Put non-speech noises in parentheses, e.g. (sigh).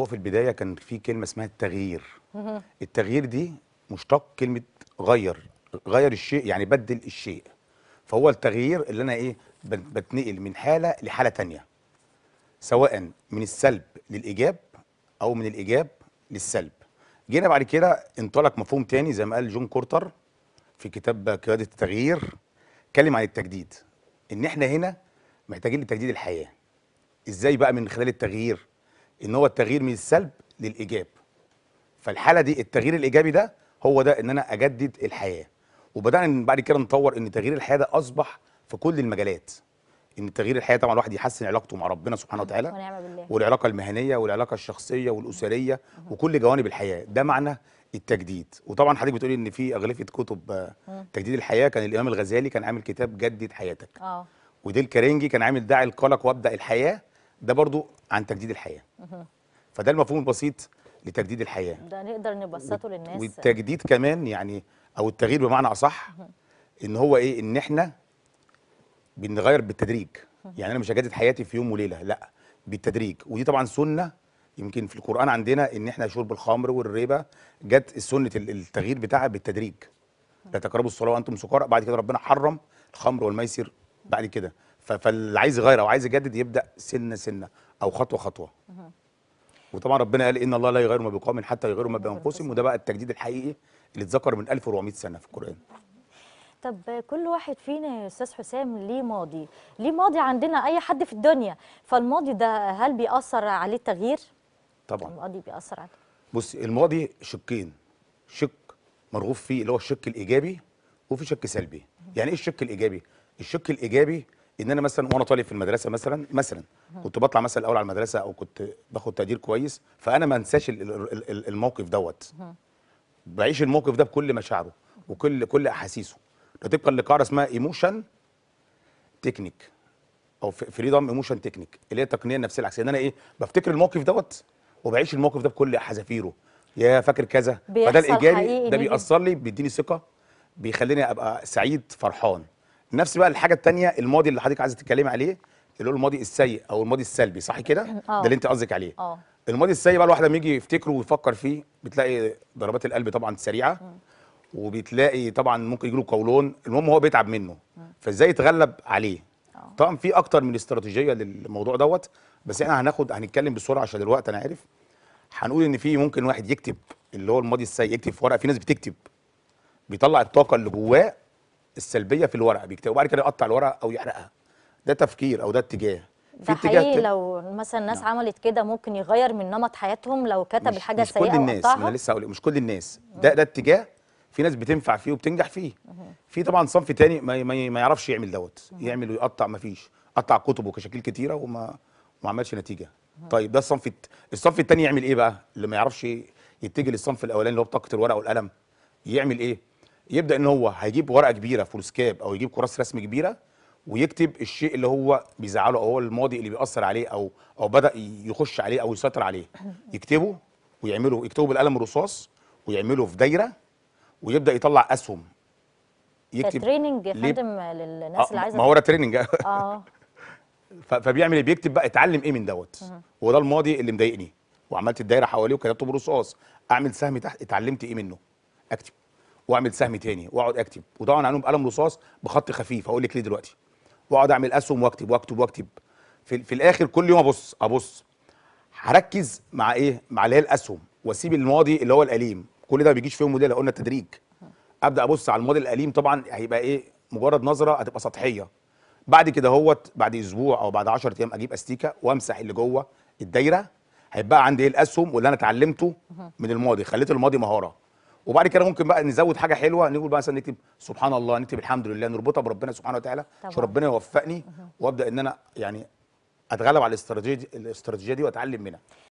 هو في البدايه كان في كلمه اسمها التغيير التغيير دي مشتق كلمه غير غير الشيء يعني بدل الشيء فهو التغيير اللي انا ايه بتنقل من حاله لحاله ثانيه سواء من السلب للايجاب او من الايجاب للسلب جينا بعد كده انطلق مفهوم تاني زي ما قال جون كورتر في كتاب قياده التغيير اتكلم عن التجديد ان احنا هنا محتاجين لتجديد الحياه ازاي بقى من خلال التغيير ان هو التغيير من السلب للايجاب فالحاله دي التغيير الايجابي ده هو ده ان انا اجدد الحياه وبدانا بعد كده نطور ان تغيير الحياه ده اصبح في كل المجالات ان تغيير الحياه طبعا الواحد يحسن علاقته مع ربنا سبحانه وتعالى والعلاقه المهنيه والعلاقه الشخصيه والاسريه وكل جوانب الحياه ده معنى التجديد وطبعا حضرتك بتقولي ان في اغلفه كتب آه، تجديد الحياه كان الامام الغزالي كان عامل كتاب جدد حياتك اه وديل كارينجي كان عامل داعي القلق وابدا الحياه ده برضو عن تجديد الحياه فده المفهوم البسيط لتجديد الحياه ده نقدر نبسطه للناس والتجديد كمان يعني او التغيير بمعنى اصح ان هو ايه ان احنا بنغير بالتدريج يعني انا مش هجدد حياتي في يوم وليله لا بالتدريج ودي طبعا سنه يمكن في القران عندنا ان احنا شرب الخمر والربا جت سنه التغيير بتاعها بالتدريج لا تقربوا الصلاه وانتم سكارى بعد كده ربنا حرم الخمر والميسر بعد كده فاللي عايز يغير او عايز يجدد يبدا سنه سنه او خطوه خطوه وطبعا ربنا قال ان الله لا يغير ما بقوم حتى يغيروا ما بانفسهم وده بقى التجديد الحقيقي اللي اتذكر من 1400 سنه في القران طب كل واحد فينا يا استاذ حسام ليه ماضي ليه ماضي عندنا اي حد في الدنيا فالماضي ده هل بيأثر عليه التغيير طبعا الماضي بيأثر عليه بص الماضي شقين شق مرغوب فيه اللي هو الشق الايجابي وفي شق سلبي يعني ايه الشق الايجابي الشق الايجابي ان انا مثلا وانا طالب في المدرسه مثلا مثلا كنت بطلع مثلا الاول على المدرسه او كنت باخد تقدير كويس فانا ما انساش الموقف دوت بعيش الموقف ده بكل مشاعره وكل كل احاسيسه طبقا لقاعده اسمها ايموشن تكنيك او فريدم ايموشن تكنيك اللي هي التقنيه النفسيه العكسيه ان انا ايه بفتكر الموقف دوت وبعيش الموقف ده بكل حذافيره يا فاكر كذا فده الايجابي ده بيأثر لي بيديني ثقه بيخليني ابقى سعيد فرحان نفس بقى الحاجه الثانيه الماضي اللي حضرتك عايزه تتكلمي عليه اللي هو الماضي السيء او الماضي السلبي صح كده آه. ده اللي انت قصدك عليه أوه. الماضي السيء بقى الواحد لما يجي يفتكره ويفكر فيه بتلاقي ضربات القلب طبعا سريعه م. وبتلاقي طبعا ممكن يجيله قولون المهم هو بيتعب منه فازاي يتغلب عليه أوه. طبعا في اكتر من استراتيجيه للموضوع دوت بس احنا هناخد هنتكلم بسرعه عشان الوقت انا عارف هنقول ان في ممكن واحد يكتب اللي هو الماضي السيء يكتب في ورقه في ناس بتكتب بيطلع الطاقه اللي جواه السلبيه في الورقه بيكتب وبعد كده يقطع الورقه او يحرقها ده تفكير او ده اتجاه ده حقيقي لو مثلا ناس نعم. عملت كده ممكن يغير من نمط حياتهم لو كتب الحاجه السيئه مش كل الناس انا لسه هقول مش كل الناس ده ده اتجاه في ناس بتنفع فيه وبتنجح فيه في طبعا صنف تاني ما, ما يعرفش يعمل دوت يعمل ويقطع ما فيش قطع كتبه كشكل كتيره وما ما عملش نتيجه طيب ده الصنف الصنف التاني يعمل ايه بقى اللي ما يعرفش يتجه للصنف الاولاني اللي هو بطاقه الورقه والقلم يعمل ايه يبدا ان هو هيجيب ورقه كبيره فولسكاب او يجيب كراسه رسم كبيره ويكتب الشيء اللي هو بيزعله او هو الماضي اللي بيأثر عليه او او بدا يخش عليه او يسيطر عليه (coughs) يكتبه ويعمله يكتبه بالقلم الرصاص ويعمله في دايره ويبدا يطلع اسهم يكتب تريننج يا فندم للناس آه اللي عايزه ما هو تريننج (laughs) اه فبيعمل ايه بيكتب بقى اتعلم ايه من دوت هو ده الماضي اللي مضايقني وعملت الدايره حواليه وكتبته بالرصاص اعمل سهم تحت اتعلمت ايه منه اكتب واعمل سهم تاني واقعد اكتب وطبعا عليهم قلم رصاص بخط خفيف هقول لك ليه دلوقتي واقعد اعمل اسهم واكتب واكتب واكتب في, في الاخر كل يوم ابص ابص هركز مع ايه مع اللي هي الاسهم واسيب الماضي اللي هو الاليم كل ده ما بيجيش فيهم موديل قلنا التدريج ابدا ابص على الماضي الاليم طبعا هيبقى ايه مجرد نظره هتبقى سطحيه بعد كده هوت بعد اسبوع او بعد 10 ايام اجيب استيكه وامسح اللي جوه الدايره هيبقى عندي ايه الاسهم واللي انا اتعلمته من الماضي خليت الماضي مهاره وبعد كده ممكن بقى نزود حاجه حلوه نقول بقى مثلا نكتب سبحان الله نكتب الحمد لله نربطها بربنا سبحانه وتعالى عشان ربنا يوفقني وابدا ان انا يعني اتغلب على الاستراتيجيه الاستراتيجيه دي واتعلم منها